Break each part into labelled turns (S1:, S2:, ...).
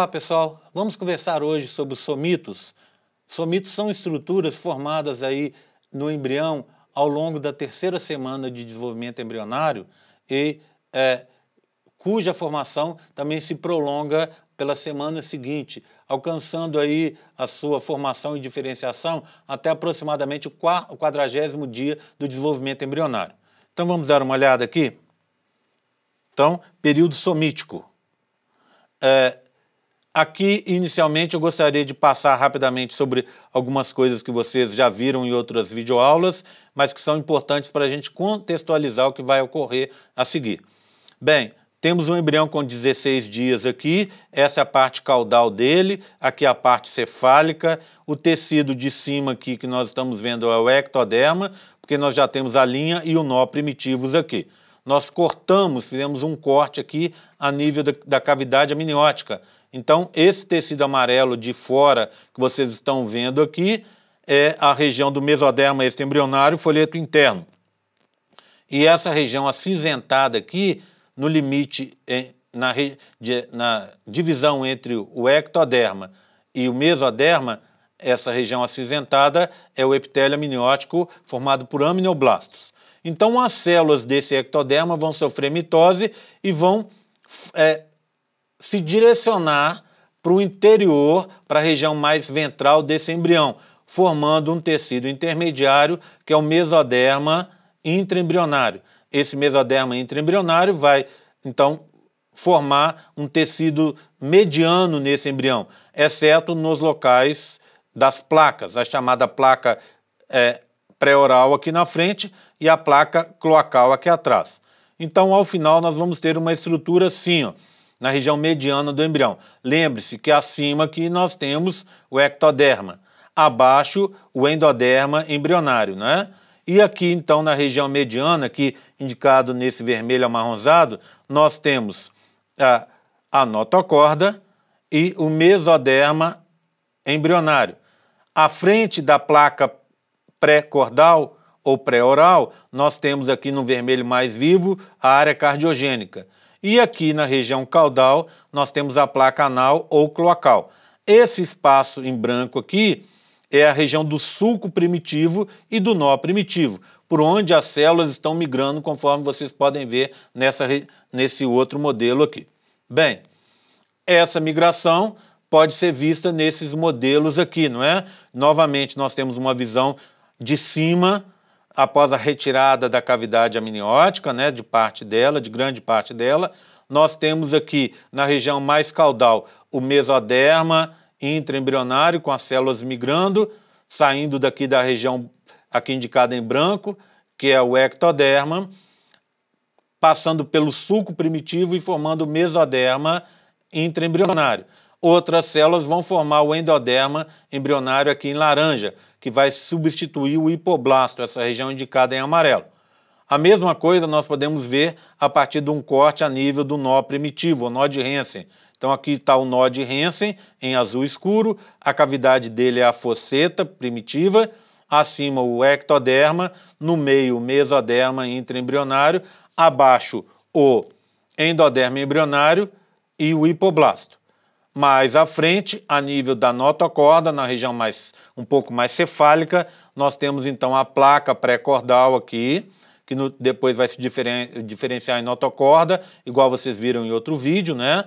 S1: Olá pessoal, vamos conversar hoje sobre os somitos. Somitos são estruturas formadas aí no embrião ao longo da terceira semana de desenvolvimento embrionário e é, cuja formação também se prolonga pela semana seguinte, alcançando aí a sua formação e diferenciação até aproximadamente o quadragésimo dia do desenvolvimento embrionário. Então vamos dar uma olhada aqui. Então, período somítico. É, Aqui, inicialmente, eu gostaria de passar rapidamente sobre algumas coisas que vocês já viram em outras videoaulas, mas que são importantes para a gente contextualizar o que vai ocorrer a seguir. Bem, temos um embrião com 16 dias aqui, essa é a parte caudal dele, aqui é a parte cefálica, o tecido de cima aqui que nós estamos vendo é o ectoderma, porque nós já temos a linha e o nó primitivos aqui nós cortamos, fizemos um corte aqui a nível da, da cavidade amniótica. Então, esse tecido amarelo de fora que vocês estão vendo aqui é a região do mesoderma extembrionário, folheto interno. E essa região acinzentada aqui, no limite, é, na, na divisão entre o ectoderma e o mesoderma, essa região acinzentada é o epitélio amniótico formado por aminoblastos. Então, as células desse ectoderma vão sofrer mitose e vão é, se direcionar para o interior, para a região mais ventral desse embrião, formando um tecido intermediário que é o mesoderma intraembrionário. Esse mesoderma intraembrionário vai, então, formar um tecido mediano nesse embrião, exceto nos locais das placas, a chamada placa é, pré-oral aqui na frente e a placa cloacal aqui atrás. Então, ao final, nós vamos ter uma estrutura assim, ó, na região mediana do embrião. Lembre-se que acima aqui nós temos o ectoderma, abaixo o endoderma embrionário, né? E aqui, então, na região mediana, aqui indicado nesse vermelho amarronzado, nós temos a notocorda e o mesoderma embrionário. À frente da placa pré-cordal ou pré-oral, nós temos aqui no vermelho mais vivo a área cardiogênica. E aqui na região caudal, nós temos a placa anal ou cloacal. Esse espaço em branco aqui é a região do sulco primitivo e do nó primitivo, por onde as células estão migrando, conforme vocês podem ver nessa, nesse outro modelo aqui. Bem, essa migração pode ser vista nesses modelos aqui, não é? Novamente, nós temos uma visão de cima após a retirada da cavidade amniótica, né, de parte dela, de grande parte dela, nós temos aqui na região mais caudal o mesoderma intraembrionário com as células migrando, saindo daqui da região aqui indicada em branco, que é o ectoderma, passando pelo sulco primitivo e formando o mesoderma intraembrionário. Outras células vão formar o endoderma embrionário aqui em laranja, que vai substituir o hipoblasto, essa região indicada em amarelo. A mesma coisa nós podemos ver a partir de um corte a nível do nó primitivo, o nó de Hansen. Então aqui está o nó de Hansen em azul escuro, a cavidade dele é a fosseta primitiva, acima o ectoderma, no meio o mesoderma intraembrionário, abaixo o endoderma embrionário e o hipoblasto. Mais à frente, a nível da notocorda, na região mais um pouco mais cefálica, nós temos então a placa pré-cordal aqui, que no, depois vai se diferen, diferenciar em notocorda, igual vocês viram em outro vídeo, né?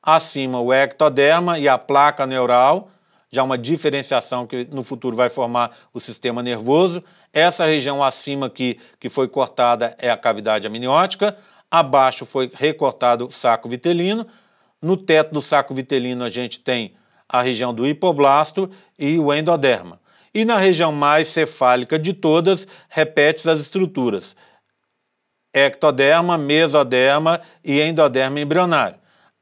S1: Acima o ectoderma e a placa neural, já uma diferenciação que no futuro vai formar o sistema nervoso. Essa região acima aqui que foi cortada é a cavidade amniótica, abaixo foi recortado o saco vitelino, no teto do saco vitelino a gente tem a região do hipoblasto e o endoderma. E na região mais cefálica de todas, repete as estruturas: ectoderma, mesoderma e endoderma embrionário.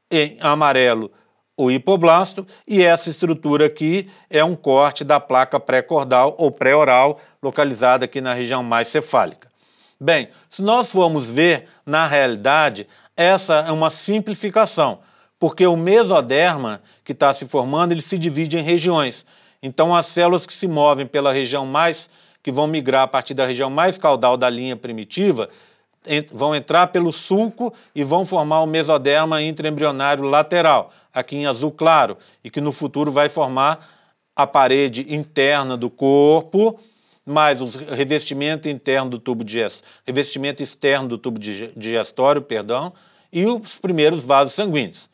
S1: Em amarelo, o hipoblasto, e essa estrutura aqui é um corte da placa pré-cordal ou pré-oral, localizada aqui na região mais cefálica. Bem, se nós formos ver, na realidade, essa é uma simplificação porque o mesoderma que está se formando ele se divide em regiões. Então, as células que se movem pela região mais, que vão migrar a partir da região mais caudal da linha primitiva, ent vão entrar pelo sulco e vão formar o mesoderma intraembrionário lateral, aqui em azul claro, e que no futuro vai formar a parede interna do corpo, mais o revestimento interno do tubo digestório, revestimento externo do tubo digestório, perdão, e os primeiros vasos sanguíneos.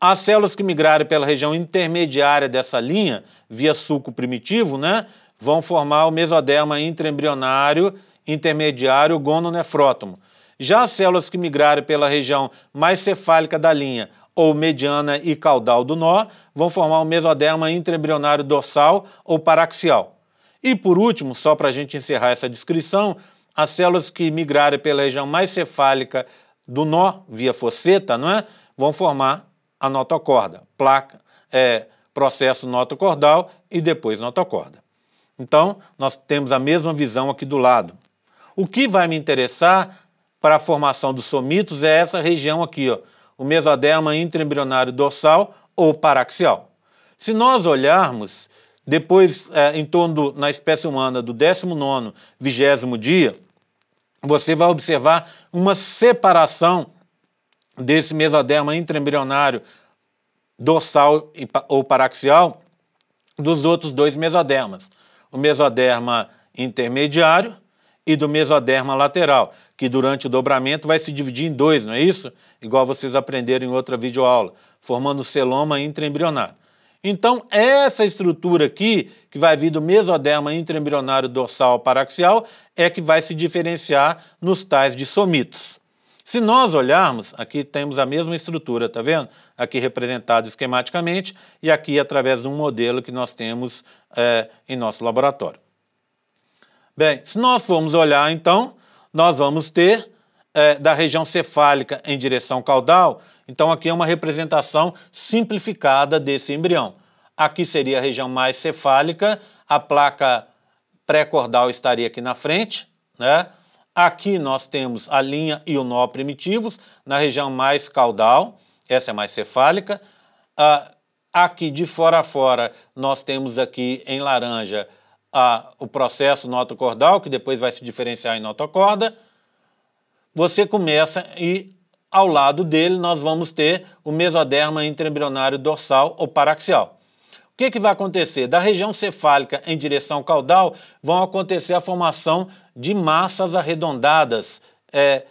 S1: As células que migrarem pela região intermediária dessa linha, via suco primitivo, né, vão formar o mesoderma intraembrionário intermediário gononefrótomo. Já as células que migrarem pela região mais cefálica da linha, ou mediana e caudal do nó, vão formar o mesoderma intraembrionário dorsal ou paraxial. E por último, só para a gente encerrar essa descrição, as células que migrarem pela região mais cefálica do nó, via fosseta, não é? vão formar a notocorda, placa, é, processo notocordal e depois notocorda. Então, nós temos a mesma visão aqui do lado. O que vai me interessar para a formação dos somitos é essa região aqui, ó, o mesoderma intraembrionário dorsal ou paraxial. Se nós olharmos, depois, é, em torno do, na espécie humana, do 19 vigésimo dia, você vai observar uma separação desse mesoderma intraembrionário dorsal ou paraxial dos outros dois mesodermas, o mesoderma intermediário e do mesoderma lateral, que durante o dobramento vai se dividir em dois, não é isso? Igual vocês aprenderam em outra videoaula, formando o celoma intraembrionário. Então, essa estrutura aqui, que vai vir do mesoderma intraembrionário dorsal paraxial, é que vai se diferenciar nos tais de somitos. Se nós olharmos, aqui temos a mesma estrutura, tá vendo? Aqui representado esquematicamente e aqui através de um modelo que nós temos é, em nosso laboratório. Bem, se nós formos olhar então, nós vamos ter é, da região cefálica em direção caudal, então aqui é uma representação simplificada desse embrião. Aqui seria a região mais cefálica, a placa pré-cordal estaria aqui na frente, né? Aqui nós temos a linha e o nó primitivos, na região mais caudal, essa é mais cefálica. Ah, aqui de fora a fora, nós temos aqui em laranja ah, o processo notocordal, que depois vai se diferenciar em notocorda. Você começa e ao lado dele nós vamos ter o mesoderma intraembrionário dorsal ou paraxial. O que, que vai acontecer? Da região cefálica em direção caudal vão acontecer a formação de massas arredondadas, é,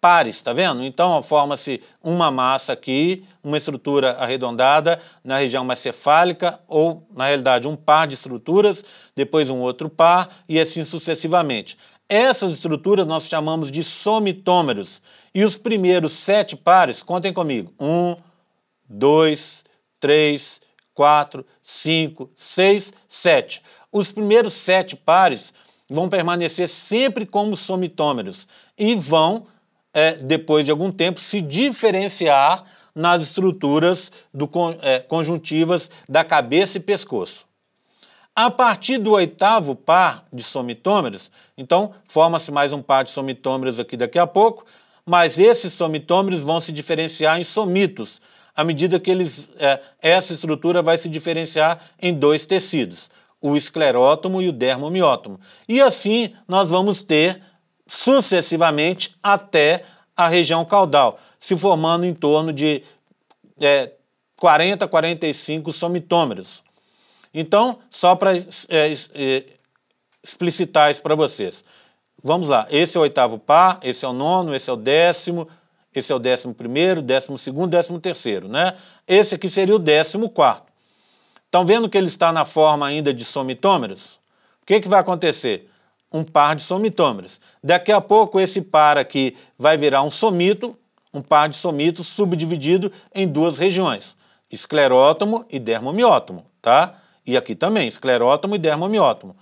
S1: pares, tá vendo? Então forma-se uma massa aqui, uma estrutura arredondada na região mais cefálica, ou na realidade um par de estruturas, depois um outro par e assim sucessivamente. Essas estruturas nós chamamos de somitômeros. E os primeiros sete pares, contem comigo: um, dois, três, 4, 5, 6, 7. Os primeiros sete pares vão permanecer sempre como somitômeros e vão, é, depois de algum tempo, se diferenciar nas estruturas do, é, conjuntivas da cabeça e pescoço. A partir do oitavo par de somitômeros, então forma-se mais um par de somitômeros aqui daqui a pouco, mas esses somitômeros vão se diferenciar em somitos, à medida que eles, é, essa estrutura vai se diferenciar em dois tecidos, o esclerótomo e o dermomiótomo. E assim nós vamos ter sucessivamente até a região caudal, se formando em torno de é, 40, 45 somitômeros. Então, só para é, é, explicitar isso para vocês. Vamos lá, esse é o oitavo par, esse é o nono, esse é o décimo, esse é o 11, 12, 13, né? Esse aqui seria o 14. Estão vendo que ele está na forma ainda de somitômeros? O que, que vai acontecer? Um par de somitômeros. Daqui a pouco, esse par aqui vai virar um somito, um par de somitos subdividido em duas regiões: esclerótomo e dermomiótomo, tá? E aqui também, esclerótomo e dermomiótomo.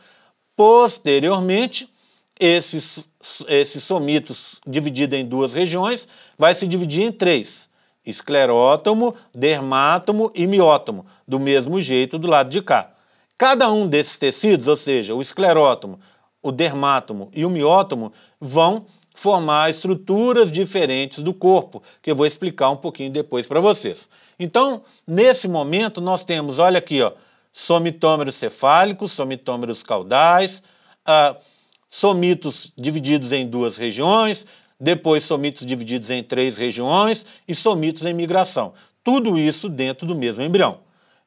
S1: Posteriormente, esses esse somito dividido em duas regiões vai se dividir em três: esclerótomo, dermátomo e miótomo, do mesmo jeito do lado de cá. Cada um desses tecidos, ou seja, o esclerótomo, o dermátomo e o miótomo, vão formar estruturas diferentes do corpo, que eu vou explicar um pouquinho depois para vocês. Então, nesse momento, nós temos, olha aqui, ó, somitômeros cefálicos, somitômeros caudais, uh, somitos divididos em duas regiões, depois somitos divididos em três regiões e somitos em migração. Tudo isso dentro do mesmo embrião.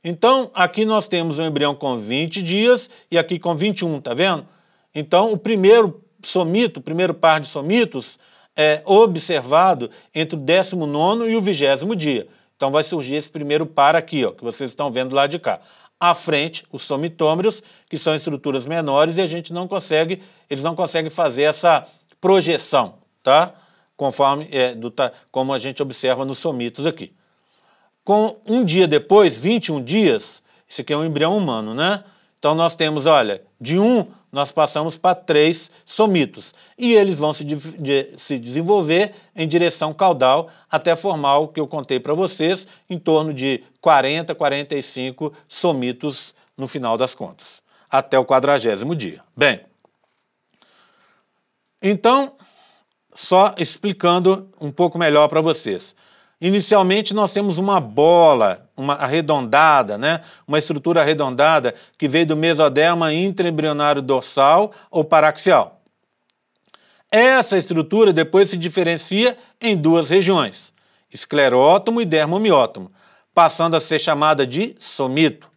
S1: Então, aqui nós temos um embrião com 20 dias e aqui com 21, tá vendo? Então, o primeiro somito, o primeiro par de somitos é observado entre o 19 e o 20 dia. Então vai surgir esse primeiro par aqui, ó, que vocês estão vendo lá de cá à frente os somitômeros, que são estruturas menores e a gente não consegue, eles não conseguem fazer essa projeção, tá? Conforme é, do, como a gente observa nos somitos aqui. Com um dia depois, 21 dias, isso aqui é um embrião humano, né? Então nós temos, olha, de 1 nós passamos para três somitos. E eles vão se, de, se desenvolver em direção caudal até formar o que eu contei para vocês, em torno de 40, 45 somitos no final das contas, até o quadragésimo dia. Bem, então, só explicando um pouco melhor para vocês. Inicialmente nós temos uma bola, uma arredondada, né? uma estrutura arredondada que veio do mesoderma intraembrionário dorsal ou paraxial. Essa estrutura depois se diferencia em duas regiões, esclerótomo e dermomiótomo, passando a ser chamada de somito.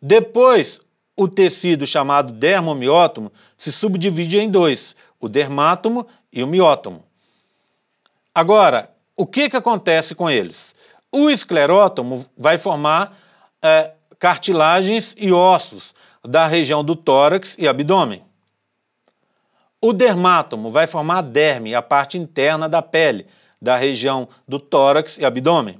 S1: Depois, o tecido chamado dermomiótomo se subdivide em dois, o dermátomo e o miótomo. Agora, o que, que acontece com eles? O esclerótomo vai formar é, cartilagens e ossos da região do tórax e abdômen. O dermátomo vai formar a derme, a parte interna da pele, da região do tórax e abdômen.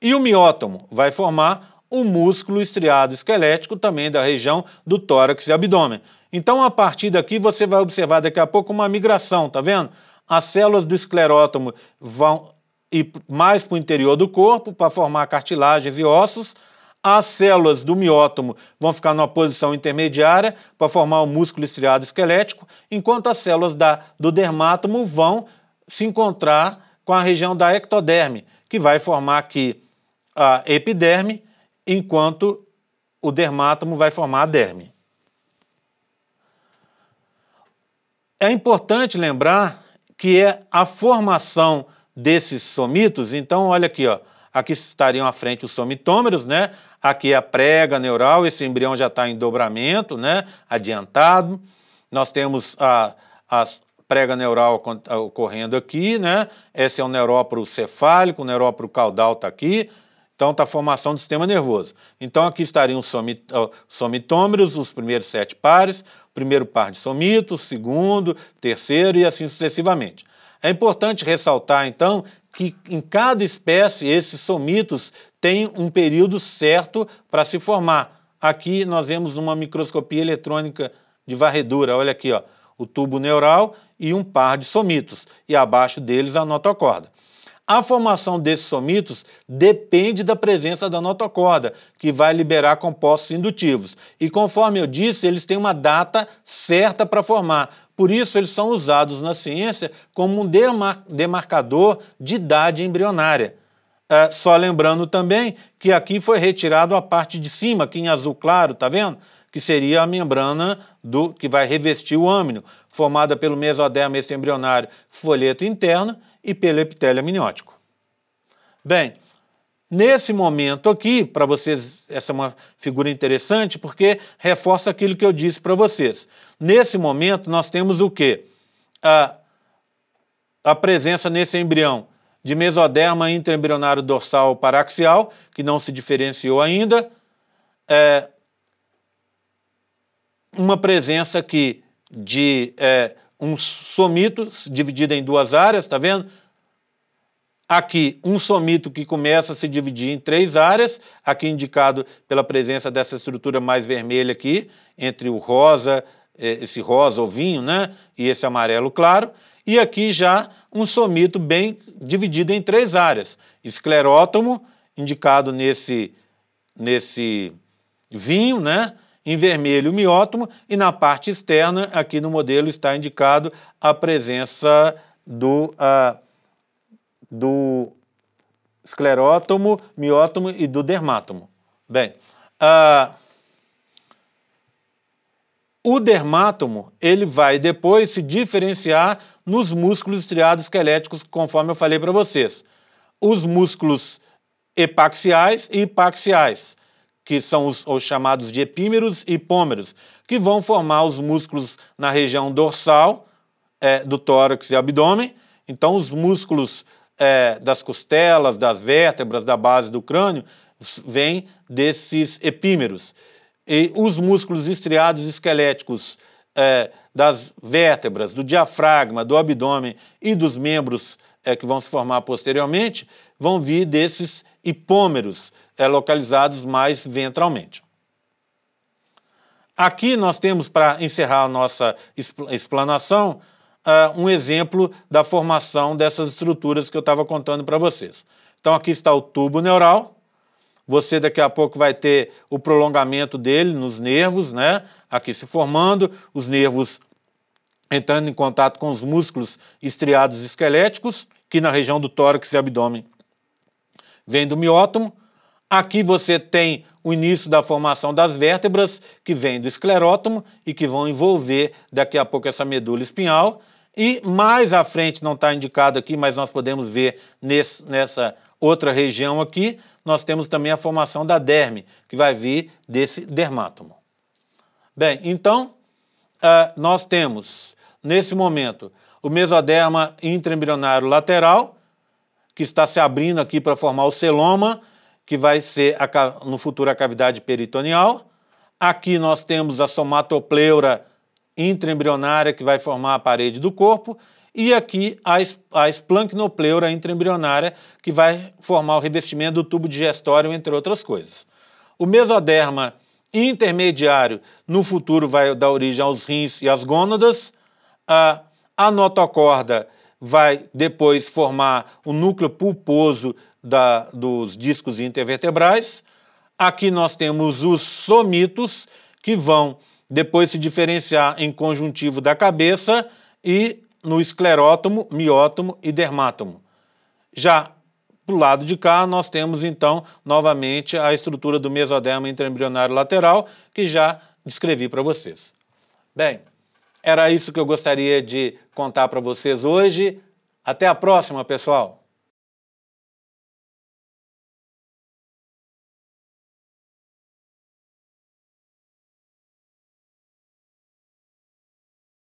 S1: E o miótomo vai formar o músculo estriado esquelético, também da região do tórax e abdômen. Então, a partir daqui, você vai observar daqui a pouco uma migração, tá vendo? As células do esclerótomo vão e mais para o interior do corpo, para formar cartilagens e ossos. As células do miótomo vão ficar numa posição intermediária para formar o músculo estriado esquelético, enquanto as células da, do dermátomo vão se encontrar com a região da ectoderme, que vai formar aqui a epiderme, enquanto o dermátomo vai formar a derme. É importante lembrar que é a formação desses somitos, então olha aqui, ó, aqui estariam à frente os somitômeros, né? Aqui é a prega neural, esse embrião já está em dobramento, né? Adiantado. Nós temos a, a prega neural ah, ocorrendo aqui, né? Esse é o neurópro cefálico, o neurópro caudal está aqui. Então, está a formação do sistema nervoso. Então, aqui estariam os ah, somitômeros, os primeiros sete pares, primeiro par de somitos, segundo, terceiro e assim sucessivamente. É importante ressaltar, então, que em cada espécie esses somitos têm um período certo para se formar. Aqui nós vemos uma microscopia eletrônica de varredura, olha aqui, ó, o tubo neural e um par de somitos, e abaixo deles a notocorda. A formação desses somitos depende da presença da notocorda, que vai liberar compostos indutivos. E conforme eu disse, eles têm uma data certa para formar, por isso, eles são usados na ciência como um demarcador de idade embrionária. É, só lembrando também que aqui foi retirado a parte de cima, aqui em azul claro, tá vendo? Que seria a membrana do que vai revestir o âmino, formada pelo mesoderma esse embrionário, folheto interno e pelo epitélio amniótico. Bem, Nesse momento aqui, para vocês, essa é uma figura interessante porque reforça aquilo que eu disse para vocês. Nesse momento, nós temos o quê? A, a presença nesse embrião de mesoderma intraembrionário dorsal paraxial, que não se diferenciou ainda, é, uma presença aqui de é, um somito dividida em duas áreas, está vendo? Aqui, um somito que começa a se dividir em três áreas, aqui indicado pela presença dessa estrutura mais vermelha aqui, entre o rosa, é, esse rosa ou vinho né, e esse amarelo claro, e aqui já um somito bem dividido em três áreas. Esclerótomo, indicado nesse, nesse vinho, né, em vermelho o miótomo, e na parte externa, aqui no modelo, está indicado a presença do... Uh, do esclerótomo, miótomo e do dermátomo. Bem, uh, o dermátomo ele vai depois se diferenciar nos músculos estriados esqueléticos, conforme eu falei para vocês. Os músculos epaxiais e hipaxiais, que são os, os chamados de epímeros e pômeros, que vão formar os músculos na região dorsal é, do tórax e abdômen. Então, os músculos é, das costelas, das vértebras, da base do crânio, vem desses epímeros. E os músculos estriados esqueléticos é, das vértebras, do diafragma, do abdômen e dos membros é, que vão se formar posteriormente vão vir desses hipômeros é, localizados mais ventralmente. Aqui nós temos, para encerrar a nossa explanação, uh, um exemplo da formação dessas estruturas que eu estava contando para vocês. Então aqui está o tubo neural. Você daqui a pouco vai ter o prolongamento dele nos nervos, né? Aqui se formando, os nervos entrando em contato com os músculos estriados esqueléticos, que na região do tórax e abdômen vem do miótomo. Aqui você tem o início da formação das vértebras, que vem do esclerótomo e que vão envolver daqui a pouco essa medula espinhal. E mais à frente, não está indicado aqui, mas nós podemos ver nesse, nessa outra região aqui, nós temos também a formação da derme, que vai vir desse dermátomo. Bem, então, uh, nós temos, nesse momento, o mesoderma intraembrionário lateral, que está se abrindo aqui para formar o celoma, que vai ser a, no futuro a cavidade peritoneal. Aqui nós temos a somatopleura intraembrionária que vai formar a parede do corpo e aqui a, esplanquinopleura intraembrionária que vai formar o revestimento do tubo digestório, entre outras coisas. O mesoderma intermediário no futuro vai dar origem aos rins e às gônadas. A notocorda vai depois formar o núcleo pulposo da, dos discos intervertebrais. Aqui nós temos os somitos, que vão depois se diferenciar em conjuntivo da cabeça e no esclerótomo, miótomo e dermátomo. Já para o lado de cá, nós temos então novamente a estrutura do mesoderma intraembrionário lateral, que já descrevi para vocês. Bem, era isso que eu gostaria de contar para vocês hoje. Até a próxima, pessoal!